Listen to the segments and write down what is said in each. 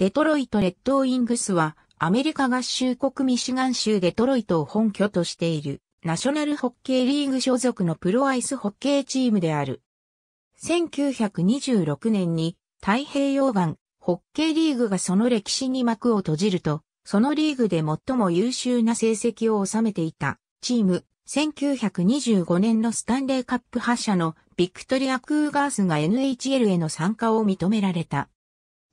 デトロイト・レッドウィングスは、アメリカ合衆国ミシガン州デトロイトを本拠としている、ナショナルホッケーリーグ所属のプロアイスホッケーチームである。1926年に、太平洋岸、ホッケーリーグがその歴史に幕を閉じると、そのリーグで最も優秀な成績を収めていた、チーム、1925年のスタンレーカップ覇者のビクトリア・クーガースが NHL への参加を認められた。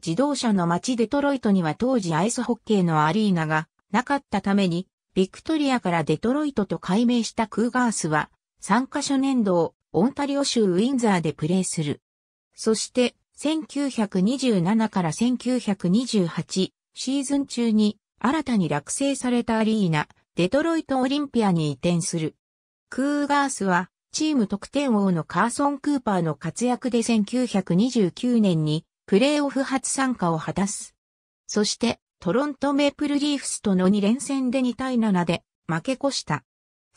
自動車の街デトロイトには当時アイスホッケーのアリーナがなかったために、ビクトリアからデトロイトと改名したクーガースは、参加初年度をオンタリオ州ウィンザーでプレーする。そして、1927から1928シーズン中に新たに落成されたアリーナ、デトロイトオリンピアに移転する。クーガースは、チーム得点王のカーソン・クーパーの活躍で1929年にプレーオフ初参加を果たす。そして、トロントメープルリーフスとの2連戦で2対7で負け越した。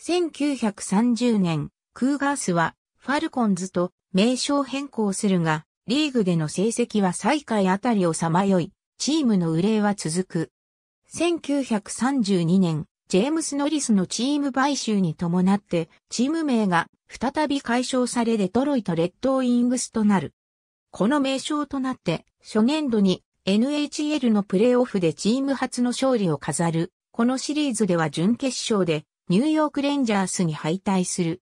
1930年、クーガースはファルコンズと名称変更するが、リーグでの成績は最下位あたりをさまよい、チームの憂いは続く。1932年、ジェームス・ノリスのチーム買収に伴って、チーム名が再び解消されデトロイト・レッドウィングスとなる。この名称となって初年度に NHL のプレーオフでチーム初の勝利を飾る。このシリーズでは準決勝でニューヨークレンジャースに敗退する。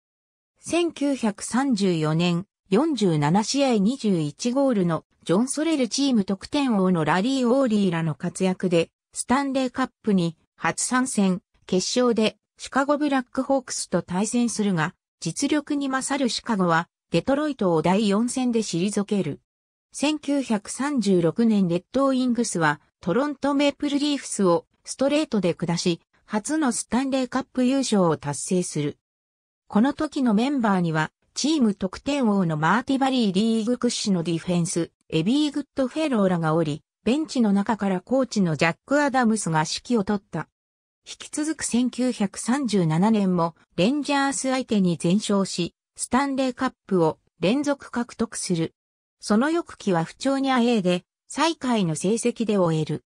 1934年47試合21ゴールのジョン・ソレルチーム得点王のラリー・オーリーらの活躍でスタンレーカップに初参戦、決勝でシカゴブラックホークスと対戦するが、実力に勝るシカゴはデトロイトを第4戦で退ける。1936年レッドウィングスはトロントメープルリーフスをストレートで下し、初のスタンレーカップ優勝を達成する。この時のメンバーには、チーム得点王のマーティバリーリーグ屈指のディフェンス、エビー・グッドフェローらがおり、ベンチの中からコーチのジャック・アダムスが指揮を取った。引き続く1937年もレンジャース相手に全勝し、スタンレーカップを連続獲得する。その翌期は不調にあえいで、最下位の成績で終える。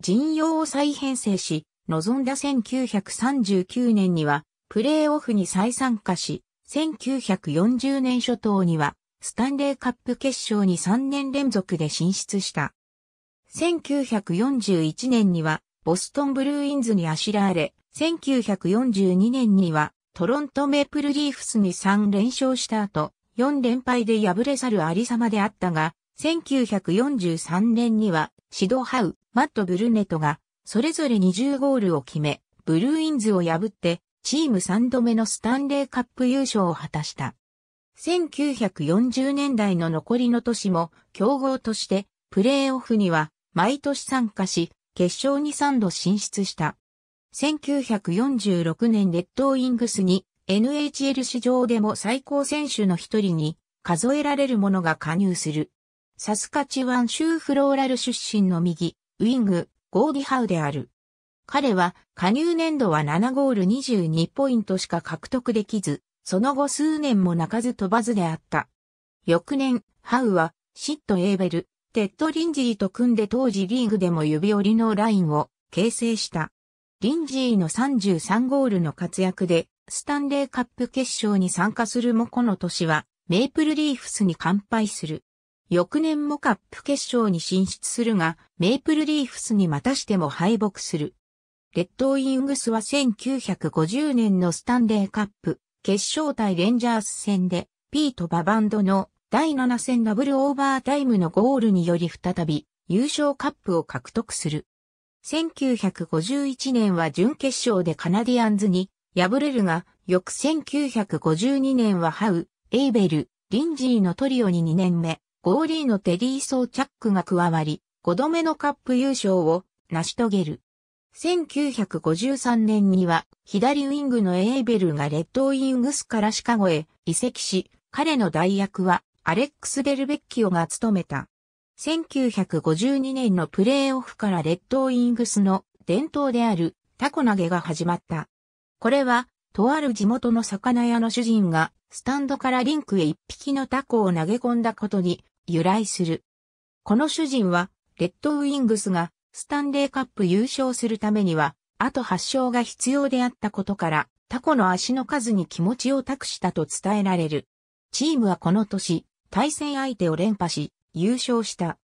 陣容を再編成し、望んだ1939年には、プレーオフに再参加し、1940年初頭には、スタンレーカップ決勝に3年連続で進出した。1941年には、ボストンブルーインズにあしらわれ、1942年には、トロントメープルリーフスに3連勝した後、4連敗で敗れ去るありさまであったが、1943年にはシドハウ、マット・ブルネトがそれぞれ20ゴールを決め、ブルーインズを破ってチーム3度目のスタンレーカップ優勝を果たした。1940年代の残りの年も競合としてプレーオフには毎年参加し、決勝に3度進出した。1946年レッドウィングスに NHL 史上でも最高選手の一人に数えられるものが加入する。サスカチワン州フローラル出身の右、ウィング、ゴーディハウである。彼は加入年度は7ゴール22ポイントしか獲得できず、その後数年も泣かず飛ばずであった。翌年、ハウは、シット・エーベル、テッド・リンジーと組んで当時リーグでも指折りのラインを形成した。リンジーの33ゴールの活躍で、スタンレーカップ決勝に参加するもこの年は、メイプルリーフスに完敗する。翌年もカップ決勝に進出するが、メイプルリーフスにまたしても敗北する。レッドウィングスは1950年のスタンレーカップ決勝対レンジャース戦で、ピート・ババンドの第7戦ダブルオーバータイムのゴールにより再び優勝カップを獲得する。1951年は準決勝でカナディアンズに敗れるが、翌1952年はハウ、エイベル、リンジーのトリオに2年目、ゴーリーのテリー・ソー・チャックが加わり、5度目のカップ優勝を成し遂げる。1953年には左ウィングのエイベルがレッドウィングスからシカゴへ移籍し、彼の代役はアレックス・ベルベッキオが務めた。1952年のプレーオフからレッドウィングスの伝統であるタコ投げが始まった。これは、とある地元の魚屋の主人が、スタンドからリンクへ一匹のタコを投げ込んだことに由来する。この主人は、レッドウィングスがスタンレーカップ優勝するためには、あと8勝が必要であったことから、タコの足の数に気持ちを託したと伝えられる。チームはこの年、対戦相手を連覇し、優勝した。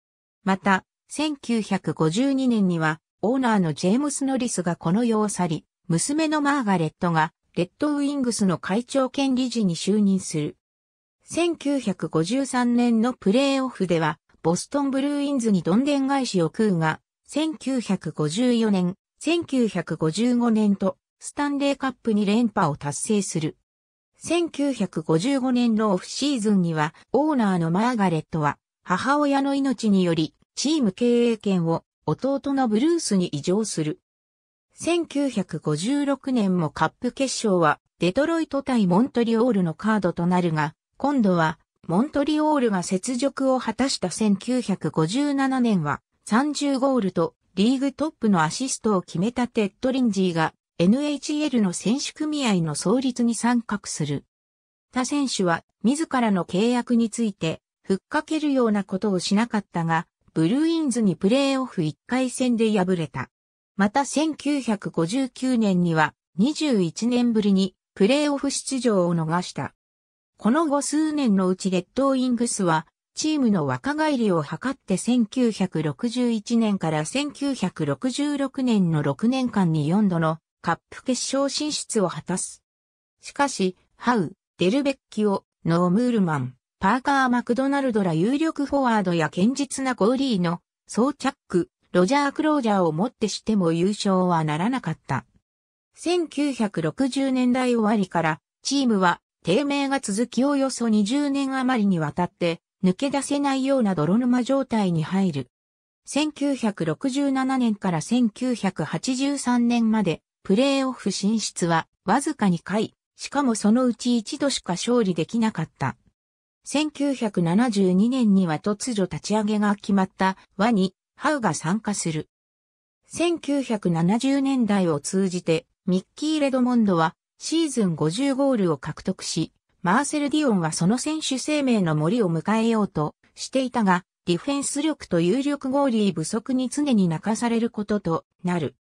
また、1952年には、オーナーのジェームス・ノリスがこの世を去り、娘のマーガレットが、レッドウィングスの会長兼理事に就任する。1953年のプレーオフでは、ボストンブルーインズにどんでん返しを食うが、1954年、1955年と、スタンレーカップに連覇を達成する。1955年のオフシーズンには、オーナーのマーガレットは、母親の命により、チーム経営権を弟のブルースに移譲する。1956年もカップ決勝はデトロイト対モントリオールのカードとなるが、今度はモントリオールが雪辱を果たした1957年は30ゴールとリーグトップのアシストを決めたテッドリンジーが NHL の選手組合の創立に参画する。他選手は自らの契約についてふっかけるようなことをしなかったが、ブルーインズにプレーオフ1回戦で敗れた。また1959年には21年ぶりにプレーオフ出場を逃した。この後数年のうちレッドウィングスはチームの若返りを図って1961年から1966年の6年間に4度のカップ決勝進出を果たす。しかし、ハウ、デルベッキオ、ノームールマン、パーカー・マクドナルドら有力フォワードや堅実なゴーリーの装着、ロジャー・クロージャーをもってしても優勝はならなかった。1960年代終わりからチームは低迷が続きおよそ20年余りにわたって抜け出せないような泥沼状態に入る。1967年から1983年までプレーオフ進出はわずか2回、しかもそのうち1度しか勝利できなかった。1972年には突如立ち上げが決まった和にハウが参加する。1970年代を通じてミッキー・レドモンドはシーズン50ゴールを獲得し、マーセル・ディオンはその選手生命の森を迎えようとしていたが、ディフェンス力と有力ゴーリー不足に常に泣かされることとなる。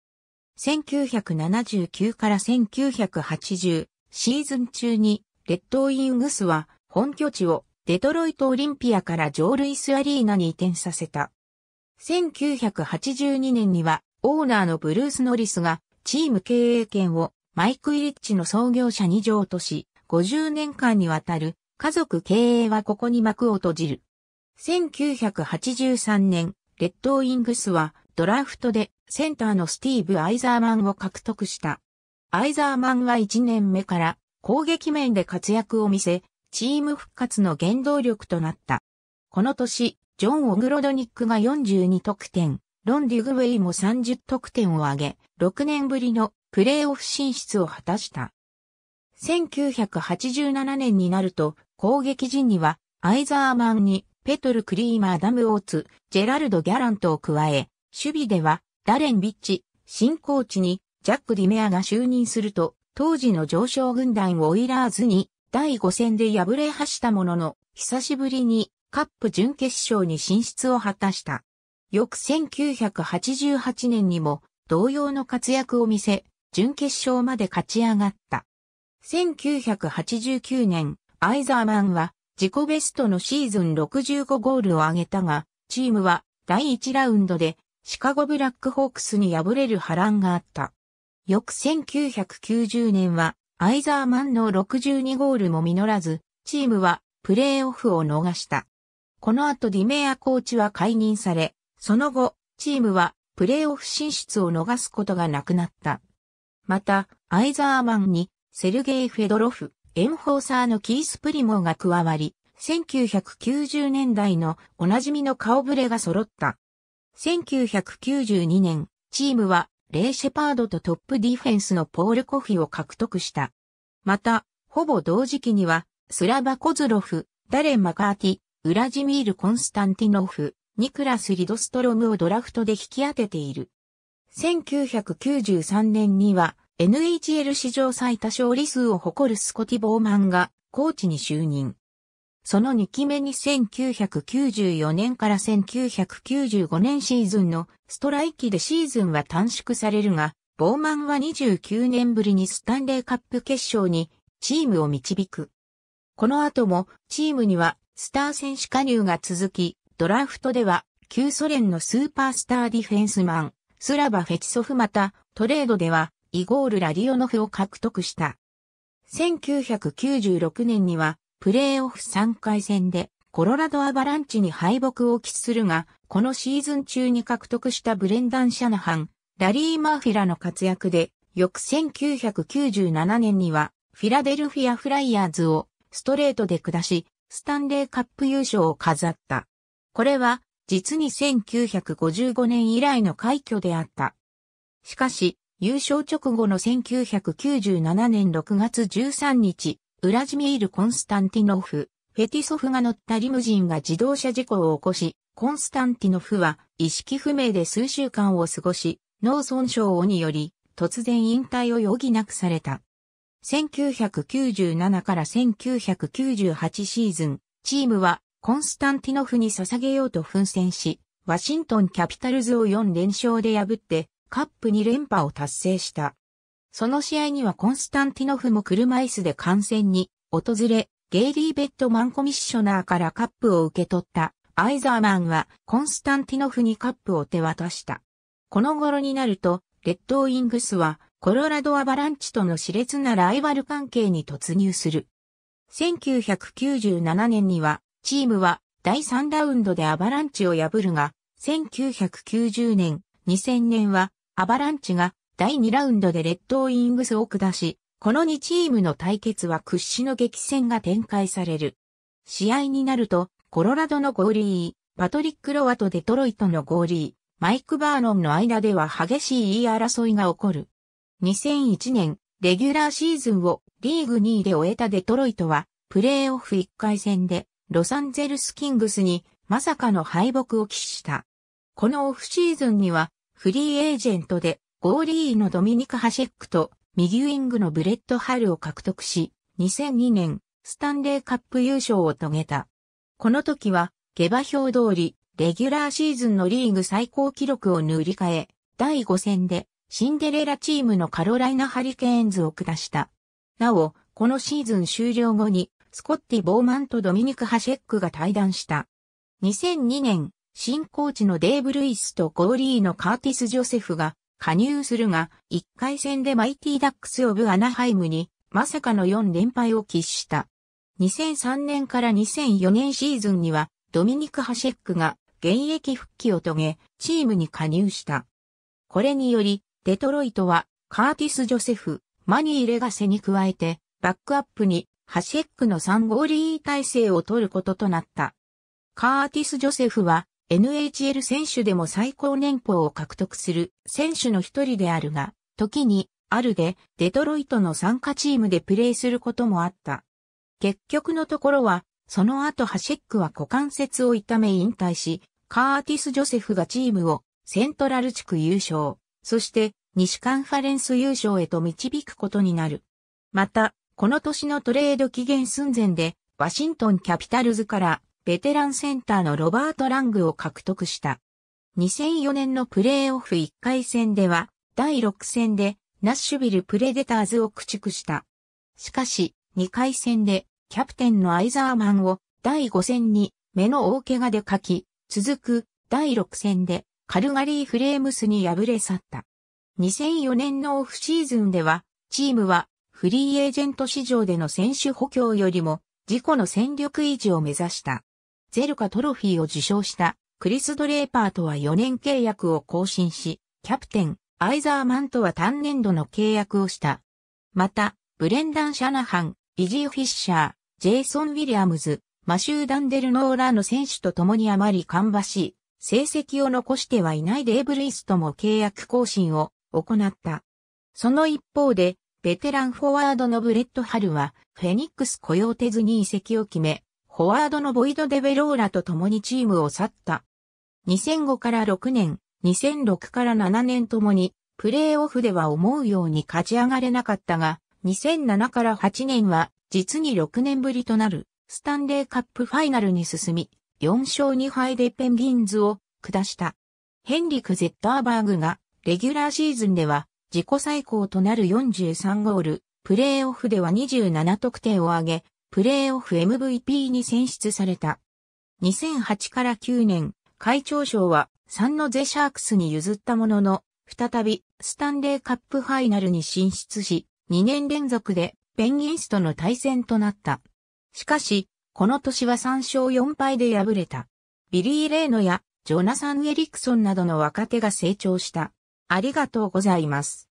1979から1980シーズン中にレッドウィングスは本拠地をデトロイトオリンピアからジョー・ルイス・アリーナに移転させた。1982年には、オーナーのブルース・ノリスが、チーム経営権をマイク・イリッチの創業者に譲渡し、50年間にわたる家族経営はここに幕を閉じる。1983年、レッドウィングスはドラフトでセンターのスティーブ・アイザーマンを獲得した。アイザーマンは1年目から攻撃面で活躍を見せ、チーム復活の原動力となった。この年、ジョン・オグロドニックが42得点、ロン・ディグウェイも30得点を挙げ、6年ぶりのプレーオフ進出を果たした。1987年になると、攻撃陣には、アイザーマンに、ペトル・クリーマー・ダム・オーツ、ジェラルド・ギャラントを加え、守備では、ダレン・ビッチ、新コーチに、ジャック・ディメアが就任すると、当時の上昇軍団をいイラーズに、第5戦で敗れ走したものの、久しぶりにカップ準決勝に進出を果たした。翌1988年にも同様の活躍を見せ、準決勝まで勝ち上がった。1989年、アイザーマンは自己ベストのシーズン65ゴールを挙げたが、チームは第1ラウンドでシカゴブラックホークスに敗れる波乱があった。翌1990年はアイザーマンの62ゴールも実らず、チームはプレーオフを逃した。この後ディメアコーチは解任され、その後、チームはプレーオフ進出を逃すことがなくなった。また、アイザーマンにセルゲイ・フェドロフ、エンフォーサーのキース・プリモが加わり、1990年代のおなじみの顔ぶれが揃った。1992年、チームはレイ・シェパードとトップディフェンスのポール・コフィを獲得した。また、ほぼ同時期には、スラバ・コズロフ、ダレン・マカーティ、ウラジミール・コンスタンティノフ、ニクラス・リドストロムをドラフトで引き当てている。1993年には NHL 史上最多勝利数を誇るスコティ・ボーマンがコーチに就任。その2期目に1994年から1995年シーズンのストライキでシーズンは短縮されるが、ボーマンは29年ぶりにスタンレーカップ決勝にチームを導く。この後もチームにはスター選手加入が続き、ドラフトでは旧ソ連のスーパースターディフェンスマン、スラバ・フェチソフまたトレードではイゴール・ラディオノフを獲得した。1996年にはプレーオフ3回戦でコロラドアバランチに敗北を喫するが、このシーズン中に獲得したブレンダン・シャナハン、ラリー・マーフィラの活躍で、翌1997年にはフィラデルフィア・フライヤーズをストレートで下し、スタンレーカップ優勝を飾った。これは実に1955年以来の快挙であった。しかし、優勝直後の1997年6月13日、ウラジミール・コンスタンティノフ、フェティソフが乗ったリムジンが自動車事故を起こし、コンスタンティノフは意識不明で数週間を過ごし、脳損傷をにより、突然引退を余儀なくされた。1997から1998シーズン、チームはコンスタンティノフに捧げようと奮戦し、ワシントンキャピタルズを4連勝で破って、カップ2連覇を達成した。その試合にはコンスタンティノフも車椅子で観戦に訪れ、ゲイリー・ベッドマンコミッショナーからカップを受け取ったアイザーマンはコンスタンティノフにカップを手渡した。この頃になると、レッドウィングスはコロラドアバランチとの熾烈なライバル関係に突入する。1997年にはチームは第3ラウンドでアバランチを破るが、1990年、2000年はアバランチが第2ラウンドでレッドウィングスを下し、この2チームの対決は屈指の激戦が展開される。試合になると、コロラドのゴーリー、パトリック・ロワとデトロイトのゴーリー、マイク・バーノンの間では激しい言い争いが起こる。2001年、レギュラーシーズンをリーグ2位で終えたデトロイトは、プレーオフ1回戦で、ロサンゼルス・キングスに、まさかの敗北を喫した。このオフシーズンには、フリーエージェントでゴーリーのドミニク・ハシェックと右ウィングのブレッド・ハルを獲得し、2002年、スタンレーカップ優勝を遂げた。この時は、下馬評通り、レギュラーシーズンのリーグ最高記録を塗り替え、第5戦で、シンデレラチームのカロライナ・ハリケーンズを下した。なお、このシーズン終了後に、スコッティ・ボーマンとドミニク・ハシェックが対談した。2002年、新コーチのデーブ・ルイスとゴーリーのカーティス・ジョセフが加入するが、1回戦でマイティダックス・オブ・アナハイムに、まさかの4連敗を喫した。2003年から2004年シーズンには、ドミニク・ハシェックが現役復帰を遂げ、チームに加入した。これにより、デトロイトは、カーティス・ジョセフ、マニー・レガセに加えて、バックアップに、ハシェックの3ゴーリー体制を取ることとなった。カーティス・ジョセフは、NHL 選手でも最高年俸を獲得する選手の一人であるが、時に、あるで、デトロイトの参加チームでプレーすることもあった。結局のところは、その後ハシェックは股関節を痛め引退し、カーティス・ジョセフがチームをセントラル地区優勝、そして西カンファレンス優勝へと導くことになる。また、この年のトレード期限寸前で、ワシントンキャピタルズからベテランセンターのロバート・ラングを獲得した。2004年のプレーオフ1回戦では、第6戦でナッシュビル・プレデターズを駆逐した。しかし、2回戦でキャプテンのアイザーマンを第5戦に目の大怪我で書き、続く第6戦でカルガリー・フレームスに敗れ去った。2004年のオフシーズンでは、チームはフリーエージェント市場での選手補強よりも自己の戦力維持を目指した。ゼルカトロフィーを受賞したクリス・ドレーパーとは4年契約を更新し、キャプテン、アイザーマンとは単年度の契約をした。また、ブレンダン・シャナハン、イジー・フィッシャー、ジェイソン・ウィリアムズ、マシュー・ダンデル・ノーラーの選手と共にあまりばしい、成績を残してはいないデーブ・ルイスとも契約更新を行った。その一方で、ベテランフォワードのブレッド・ハルは、フェニックス雇用手ずに移籍を決め、フォワードのボイド・デ・ベローラと共にチームを去った。2005から6年、2006から7年ともに、プレーオフでは思うように勝ち上がれなかったが、2007から8年は、実に6年ぶりとなる、スタンレーカップファイナルに進み、4勝2敗でペンギンズを下した。ヘンリク・ゼッターバーグが、レギュラーシーズンでは、自己最高となる43ゴール、プレーオフでは27得点を挙げ、プレーオフ MVP に選出された。2008から9年、会長賞は3のゼシャークスに譲ったものの、再びスタンレーカップファイナルに進出し、2年連続でペンギンスとの対戦となった。しかし、この年は3勝4敗で敗れた。ビリー・レーノやジョナサン・エリクソンなどの若手が成長した。ありがとうございます。